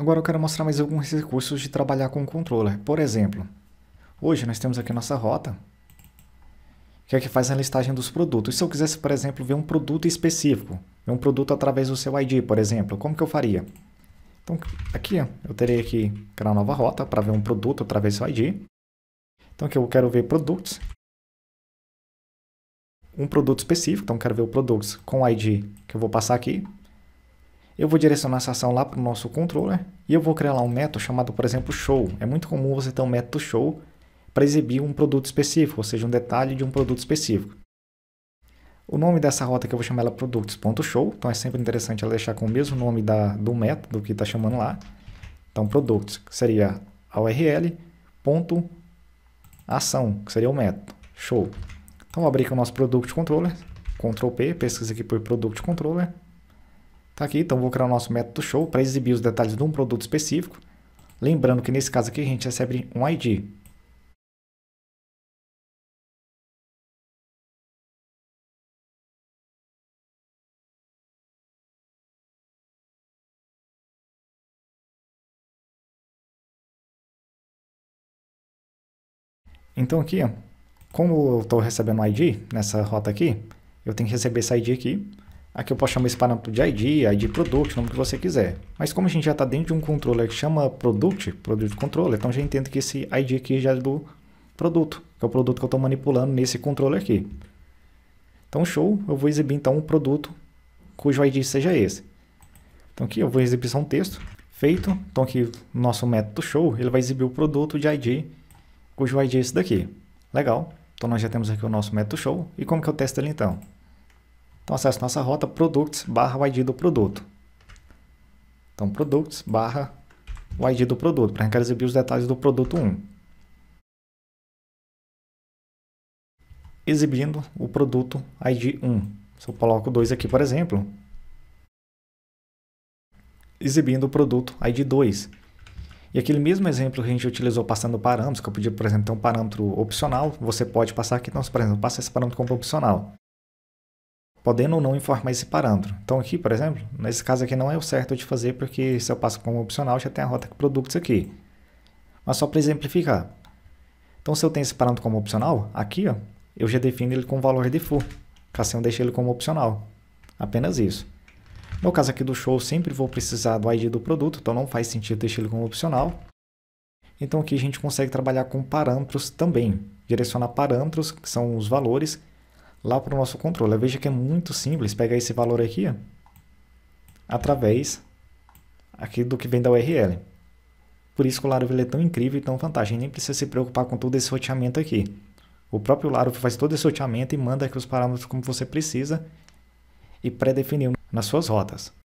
Agora eu quero mostrar mais alguns recursos de trabalhar com o controller. Por exemplo, hoje nós temos aqui nossa rota, que é que faz a listagem dos produtos. Se eu quisesse, por exemplo, ver um produto específico, ver um produto através do seu ID, por exemplo, como que eu faria? Então, aqui eu teria que criar uma nova rota para ver um produto através do ID. Então, aqui eu quero ver produtos. Um produto específico, então quero ver o produtos com ID que eu vou passar aqui, eu vou direcionar essa ação lá para o nosso controller e eu vou criar lá um método chamado, por exemplo, show. É muito comum você ter um método show para exibir um produto específico, ou seja, um detalhe de um produto específico. O nome dessa rota que eu vou chamar ela products.show, então é sempre interessante ela deixar com o mesmo nome da, do método que está chamando lá. Então, products, que seria a URL, ponto, ação, que seria o método, show. Então, vou abrir aqui o nosso product controller, Ctrl P, pesquisa aqui por product controller, Tá aqui, então vou criar o nosso método show para exibir os detalhes de um produto específico. Lembrando que nesse caso aqui a gente recebe um ID. Então aqui, ó, como eu estou recebendo um ID nessa rota aqui, eu tenho que receber esse ID aqui Aqui eu posso chamar esse parâmetro de ID, ID Product, nome que você quiser. Mas como a gente já está dentro de um controller que chama Product, Product Controller, então já entendo que esse ID aqui já é do produto, que é o produto que eu estou manipulando nesse controller aqui. Então show, eu vou exibir então um produto cujo ID seja esse. Então aqui eu vou exibir só um texto feito. Então aqui nosso método show, ele vai exibir o produto de ID cujo ID é esse daqui. Legal, então nós já temos aqui o nosso método show. E como que eu testo ele então? Então acesse nossa rota products barra o ID do produto. Então products barra o ID do produto, para a gente exibir os detalhes do produto 1. Exibindo o produto ID 1. Se eu coloco 2 aqui, por exemplo, exibindo o produto ID 2. E aquele mesmo exemplo que a gente utilizou passando parâmetros, que eu podia, por exemplo, ter um parâmetro opcional, você pode passar aqui, então, por exemplo, passa esse parâmetro como opcional podendo ou não informar esse parâmetro. Então aqui, por exemplo, nesse caso aqui não é o certo de fazer, porque se eu passo como opcional, já tem a rota que produtos aqui. Mas só para exemplificar. Então se eu tenho esse parâmetro como opcional, aqui ó, eu já defino ele com valor de full. Assim eu deixo ele como opcional. Apenas isso. No caso aqui do show, sempre vou precisar do ID do produto, então não faz sentido deixar ele como opcional. Então aqui a gente consegue trabalhar com parâmetros também. Direcionar parâmetros, que são os valores, lá para o nosso controle. Veja que é muito simples pegar esse valor aqui ó, através aqui do que vem da URL. Por isso que o Laravel é tão incrível e tão fantástico. nem precisa se preocupar com todo esse roteamento aqui. O próprio Laravel faz todo esse roteamento e manda aqui os parâmetros como você precisa e pré-definiu nas suas rotas.